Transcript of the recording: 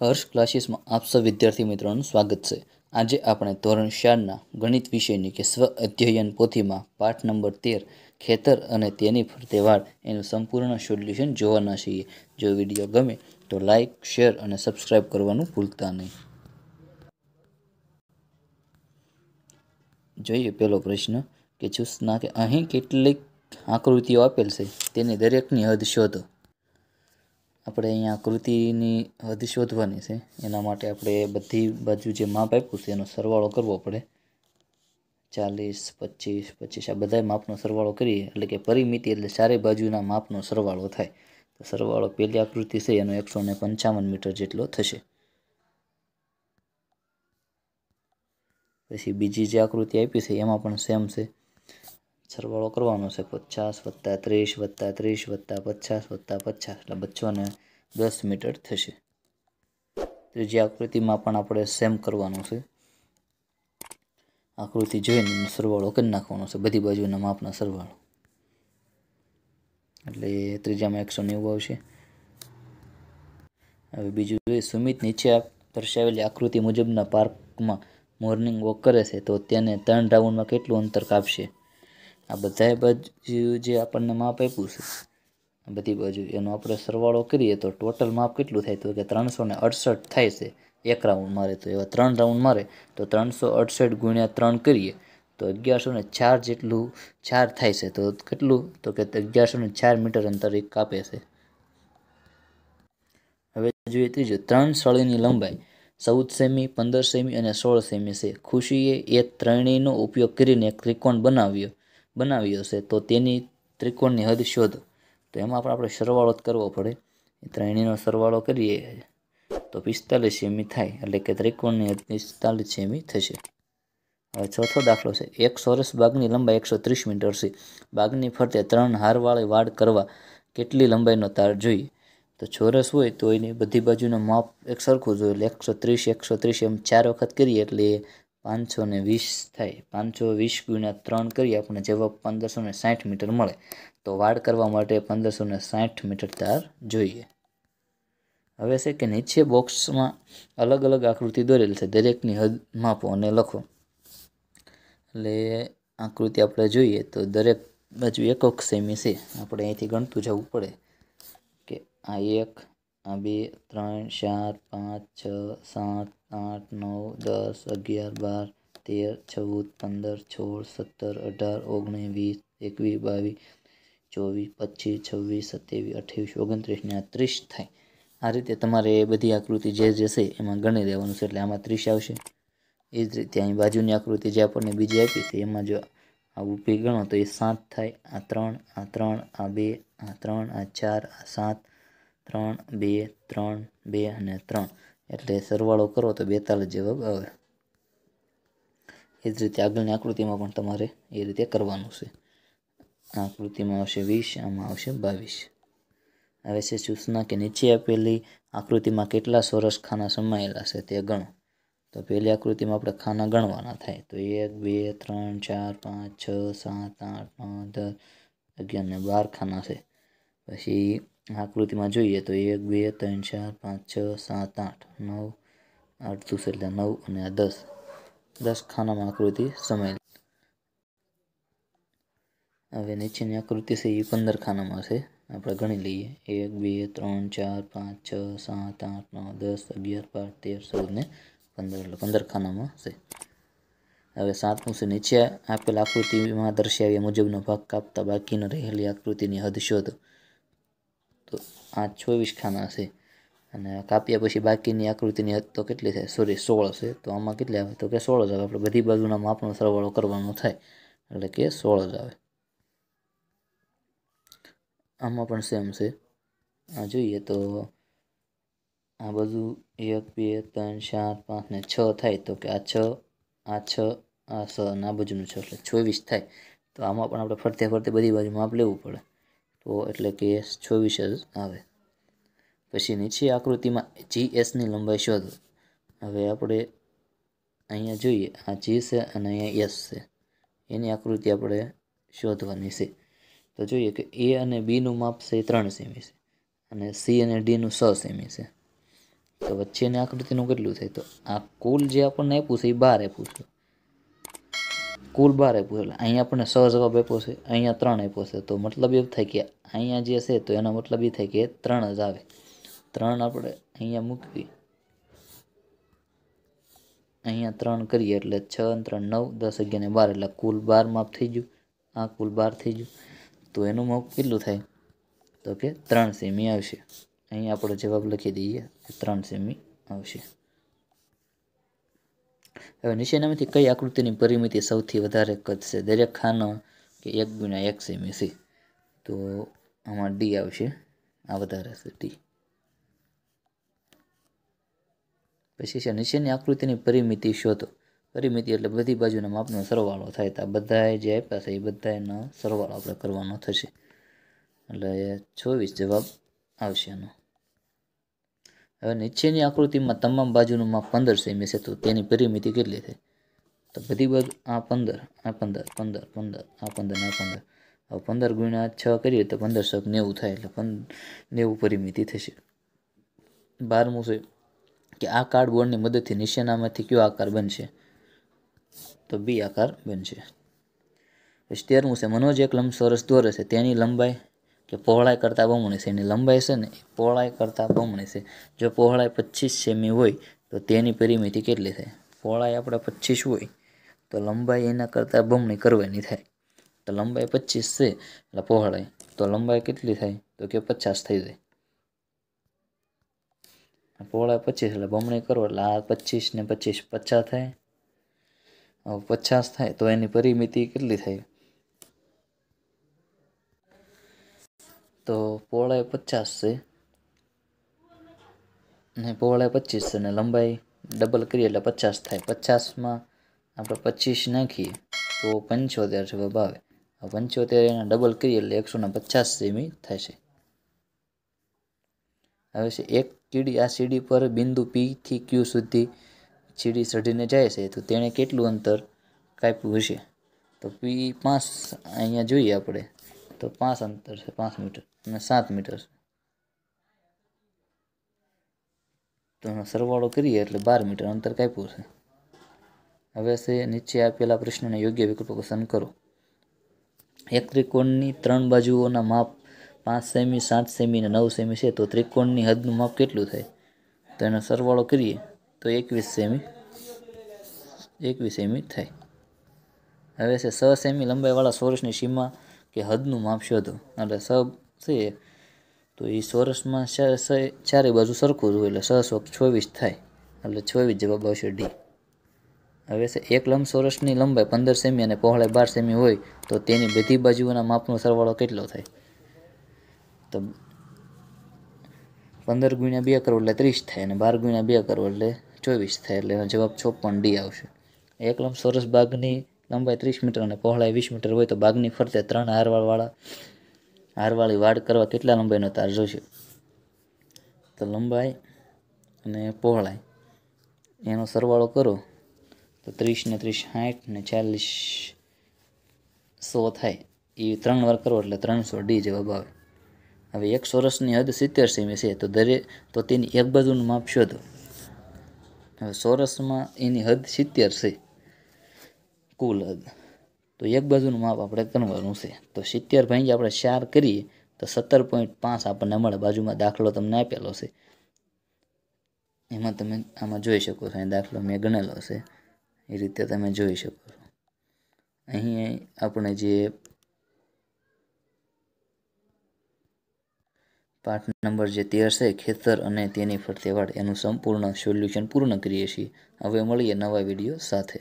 હર્ષ ક્લાસીસમાં આપ સૌ વિદ્યાર્થી મિત્રોનું સ્વાગત છે આજે આપણે ધોરણ ચારના ગણિત વિષયની કે સ્વ અધ્યયન પોથીમાં પાઠ નંબર તેર ખેતર અને તેની ફરતે વાળ એનું સંપૂર્ણ સોલ્યુશન જોવાના છીએ જો વિડીયો ગમે તો લાઇક શેર અને સબસ્ક્રાઇબ કરવાનું ભૂલતા નહીં જોઈએ પહેલો પ્રશ્ન કે જુસના કે અહીં કેટલીક આકૃતિઓ આપેલ છે તેની દરેકની હદ શોધો આપણે અહીંયા આકૃતિની હદ શોધવાની છે એના માટે આપણે બધી બાજુ જે માપ આપ્યું છે એનો સરવાળો કરવો પડે ચાલીસ પચીસ પચીસ આ બધા માપનો સરવાળો કરીએ એટલે કે પરિમિતિ એટલે ચારે બાજુના માપનો સરવાળો થાય તો સરવાળો પહેલી આકૃતિ છે એનો એકસો ને પંચાવન મીટર જેટલો થશે પછી બીજી જે આકૃતિ આપી છે એમાં પણ સેમ છે સરવાળો કરવાનો છે પચાસ વત્તા ત્રીસ વત્તા ત્રીસ વત્તા પચાસ વત્તા પચાસ એટલે બચ્ચોને દસ મીટર થશે ત્રીજી આકૃતિમાં પણ આપણે સેમ કરવાનું છે આકૃતિ જોઈને સરવાળો કરી નાખવાનો છે બધી બાજુના માપના સરવાળો એટલે ત્રીજામાં એકસો નેવું આવશે હવે બીજું જોઈએ સુમિત નીચે દર્શાવેલી આકૃતિ મુજબના પાર્કમાં મોર્નિંગ વોક કરે છે તો તેને ત્રણ રાઉન્ડમાં કેટલું અંતર કાપશે આ બધાએ બાજુ જે આપણને માપ આપ્યું છે આ બધી બાજુ એનો આપણે સરવાળો કરીએ તો ટોટલ માપ કેટલું થાય તો કે ત્રણસો ને અડસઠ થાય છે એક રાઉન્ડ મારે તો એવા ત્રણ રાઉન્ડ મારે તો ત્રણસો અડસઠ ગુણ્યા ત્રણ કરીએ તો અગિયારસો ને ચાર જેટલું ચાર થાય છે તો કેટલું તો કે અગિયારસો ને ચાર મીટર અંતર એક કાપે છે હવે જોઈએ ત્રીજું ત્રણ સળીની લંબાઈ ચૌદ સેમી પંદર સેમી અને સોળ સેમી છે ખુશીએ એ ત્રણેયનો ઉપયોગ કરીને એક ત્રિકોણ બનાવ્યો બનાવી હશે તો તેની ત્રિકોણની હદ શોધો તો એમાં પણ આપણે સરવાળો જ કરવો પડે ત્રણેયનો સરવાળો કરીએ તો પિસ્તાલીસ સેમી થાય એટલે કે ત્રિકોણની હદ પિસ્તાલીસ સેમી થશે હવે ચોથો દાખલો છે એક સોરસ બાગની લંબાઈ એકસો ત્રીસ મીટર છે બાગની ફરતે ત્રણ હારવાળી વાડ કરવા કેટલી લંબાઈનો તાર જોઈએ તો ચોરસ હોય તો એની બધી બાજુનો માપ એક સરખું જોઈએ એટલે એકસો ત્રીસ એકસો ત્રીસ એમ ચાર વખત કરીએ એટલે પાંચસો ને વીસ થાય પાંચસો વીસ ગુણ્યા ત્રણ કરીએ આપણને જવાબ પંદરસો ને સાઠ મીટર મળે તો વાડ કરવા માટે પંદરસો ને સાઠ મીટર તાર જોઈએ હવે છે કે નીચે બોક્સમાં અલગ અલગ આકૃતિ દોરેલ છે દરેકની હદ માપો અને લખો એટલે આકૃતિ આપણે જોઈએ તો દરેક બાજુ એકક સેમી છે આપણે અહીંથી ગણતું જવું પડે કે આ એક આ બે ત્રણ ચાર પાંચ છ સાત આઠ નવ દસ અગિયાર બાર તેર ચૌદ પંદર સોળ સત્તર અઢાર ઓગણીસ વીસ એકવીસ બાવીસ ચોવીસ પચીસ છવ્વીસ સત્યાવીસ અઠ્યાવીસ ઓગણત્રીસ આ ત્રીસ થાય આ રીતે તમારે બધી આકૃતિ જે જશે એમાં ગણી દેવાનું છે એટલે આમાં ત્રીસ આવશે એ જ રીતે અહીં બાજુની આકૃતિ જે આપણને બીજી આપી છે એમાં જો આ ઊભી ગણો તો એ સાત થાય આ ત્રણ આ ત્રણ આ બે આ ત્રણ આ ચાર આ સાત ત્રણ બે ત્રણ બે અને ત્રણ એટલે સરવાળો કરો તો બેતાલીસ જવાબ આવે એ જ રીતે આગળની આકૃતિમાં પણ તમારે એ રીતે કરવાનું છે આ આકૃતિમાં આવશે વીસ આમાં આવશે બાવીસ હવે છે સૂચના કે નીચે આપેલી આકૃતિમાં કેટલા સોરસ ખાના સમાયેલા છે તે ગણો તો પહેલી આકૃતિમાં આપણે ખાના ગણવાના થાય તો એક બે ત્રણ ચાર પાંચ છ સાત આઠ નવ દસ અગિયાર ને બાર ખાના છે પછી આકૃતિમાં જોઈએ તો એક બે ત્રણ ચાર પાંચ છ સાત આઠ નવ આઠ દુસ એટલે નવ અને આ દસ દસ ખાનામાં આકૃતિ સમાયેલ હવે નીચેની આકૃતિ છે એ પંદર ખાનામાં છે આપણે ગણી લઈએ એક બે ત્રણ ચાર પાંચ છ સાત આઠ નવ દસ અગિયાર બાર તેર ચૌદ ને પંદર એટલે પંદર ખાનામાં છે હવે સાતમું છે નીચે આપેલ આકૃતિમાં દર્શાવ્યા મુજબનો ભાગ કાપતા બાકીનો રહેલી આકૃતિની હદ શોધો તો આ ચોવીસ ખાના હશે અને કાપ્યા પછી બાકીની આકૃતિની હદ તો કેટલી થાય સોરી સોળ હશે તો આમાં કેટલી આવે તો કે સોળ જ આવે આપણે બધી બાજુના માપનો સરવાળો કરવાનો થાય એટલે કે સોળ જ આવે આમાં પણ સેમ છે આ જોઈએ તો આ બધું એક બે ત્રણ ચાર પાંચ ને છ થાય તો કે આ છ આ છ આ સ અને આ બાજુનું છ એટલે ચોવીસ થાય તો આમાં પણ આપણે ફરતે ફરતે બધી બાજુ માપ લેવું પડે તો એટલે કે છવ્વીસ જ આવે પછી નીચે આકૃતિમાં જી એસની લંબાઈ શોધ હવે આપણે અહીંયા જોઈએ આ જી છે અને અહીંયા એસ છે એની આકૃતિ આપણે શોધવાની છે તો જોઈએ કે એ અને બીનું માપ છે ત્રણ સેમી છે અને સી અને ડીનું છ સેમી છે તો વચ્ચેની આકૃતિનું કેટલું થાય તો આ કુલ જે આપણને આપ્યું છે એ બાર આપ્યું છે કુલ બાર આપ્યું એટલે અહીંયા આપણને સ જવાબ આપ્યો છે અહીંયા ત્રણ આપ્યો છે તો મતલબ એમ થાય કે અહીંયા જે છે તો એનો મતલબ એ થાય કે ત્રણ જ આવે ત્રણ આપણે અહીંયા મૂકવી અહીંયા ત્રણ કરીએ એટલે છ ત્રણ નવ દસ અગિયાર બાર એટલે કુલ બાર માપ થઈ ગયું આ કુલ બાર થઈ ગયું તો એનું માપ કેટલું થાય તો કે ત્રણ સેમી આવશે અહીં આપણો જવાબ લખી દઈએ ત્રણ સેમી આવશે હવે નીચેનામાંથી કઈ આકૃતિની પરિમિતિ સૌથી વધારે કદ છે દરેક ખાનો કે એક ગુણ્યા એક સેમી સી તો આમાં ડી આવશે આ વધારે છે ડી પછી છે નીચેની આકૃતિની પરિમિતિ શોધો પરિમિતિ એટલે બધી બાજુના માપનો સરવાળો થાય તો બધાએ જે આપ્યા છે એ બધાનો સરવાળો આપણે કરવાનો થશે એટલે છવ્વીસ જવાબ આવશે એનો હવે નીચેની આકૃતિમાં તમામ બાજુનું માપ પંદર સેમી છે તો તેની પરિમિતિ કેટલી થઈ તો બધી બાજુ આ પંદર આ પંદર પંદર પંદર આ પંદર આ પંદર હવે પંદર ગુણ્યા છ કરીએ તો પંદર શક નેવું થાય એટલે પંદ નેવું પરિમિતિ થશે બારમું છે કે આ કાર્ડબોર્ડની મદદથી નિશાનામાંથી કયો આકાર બનશે તો બી આકાર બનશે પછી તેરમું છે મનોજ એક લંબ લંબચોરસ દોરે છે તેની લંબાઈ કે પહોળાઈ કરતાં બમણી છે એની લંબાઈ છે ને એ પહોળાઈ કરતાં બમણી છે જો પહોળાઈ પચીસ સેમી હોય તો તેની પરિમિતિ કેટલી થાય પહોળાઈ આપણે પચીસ હોય તો લંબાઈ એના કરતાં બમણી કરવાની થાય તો લંબાઈ પચીસ છે એટલે પહોળાઈ તો લંબાઈ કેટલી થાય તો કે પચાસ થઈ જાય પહોળાઈ પચીસ એટલે બમણી કરો એટલે આ પચીસ ને પચીસ પચાસ થાય પચાસ થાય તો એની પરિમિતિ કેટલી થાય તો પહોળાઈ પચાસ છે ને પહોળાઈ પચીસ છે ને લંબાઈ ડબલ કરીએ એટલે પચાસ થાય પચાસમાં આપણે પચીસ નાખીએ તો પંચોતેર જવાબ આવે પંચોતેર એના ડબલ કરીએ એટલે એકસો ને પચાસ સેમી થશે હવે છે એક કીડી આ સીડી પર બિંદુ પીથી ક્યુ સુધી સીડી ચઢીને જાય છે તો તેણે કેટલું અંતર કાપ્યું હશે તો પી પાંચ અહીંયા જોઈએ આપણે તો પાંચ અંતર છે પાંચ મીટર અને સાત મીટર છે તો એનો સરવાળો કરીએ એટલે બાર મીટર અંતર કાપ્યું છે હવે છે નીચે આપેલા પ્રશ્નને યોગ્ય વિકલ્પો પસંદ કરો એક ત્રિકોણની ત્રણ બાજુઓના માપ પાંચ સેમી સાત સેમી અને નવ સેમી છે તો ત્રિકોણની હદનું માપ કેટલું થાય તો એનો સરવાળો કરીએ તો એકવીસ સેમી એકવીસ સેમી થાય હવે છે છ સેમી લંબાઈવાળા સોરસની સીમા કે હદનું માપ શોધો એટલે સબ છે તો એ સોરસમાં ચારે બાજુ સરખું હોય એટલે છસો ચોવીસ થાય એટલે ચોવીસ જવાબ આવશે ડી હવે છે એક લંબ સોરસની લંબાઈ પંદર સેમી અને પહોળાઈ બાર સેમી હોય તો તેની બધી બાજુઓના માપનો સરવાળો કેટલો થાય તો પંદર ગુણ્યા બે કરો એટલે ત્રીસ થાય અને બાર ગુણ્યા બે કરો એટલે ચોવીસ થાય એટલે એનો જવાબ ચોપન ડી આવશે એક લંબ લંબચોરસ બાગની લંબાઈ ત્રીસ મીટર અને પહોળાઈ વીસ મીટર હોય તો બાગની ફરતે ત્રણ હારવાળવાળા હારવાળી વાડ કરવા કેટલા લંબાઈનો તાર જોઈશે તો લંબાઈ અને પહોળાઈ એનો સરવાળો કરો તો ત્રીસ ને ત્રીસ સાઠ ને ચાલીસ સો થાય એ ત્રણ વાર કરો એટલે ત્રણસો ડી જવાબ આવે હવે એક સોરસની હદ સિત્તેર સેમી છે તો દરેક તો તેની એક બાજુનું માપ શોધો હવે ચોરસમાં એની હદ સિત્તેર છે કુલ હદ તો એક બાજુનું માપ આપણે કરવાનું છે તો સિત્તેર ભાઈ આપણે ચાર કરીએ તો સત્તર પોઈન્ટ પાંચ આપણને મળે બાજુમાં દાખલો તમને આપેલો છે એમાં તમે આમાં જોઈ શકો છો અહીં દાખલો મેં ગણેલો છે એ રીતે તમે જોઈ શકો છો અહીં આપણે જે પાઠ નંબર જે તેર છે ખેતર અને તેની ફરતેવાડ એનું સંપૂર્ણ સોલ્યુશન પૂર્ણ કરીએ છીએ હવે મળીએ નવા વિડીયો સાથે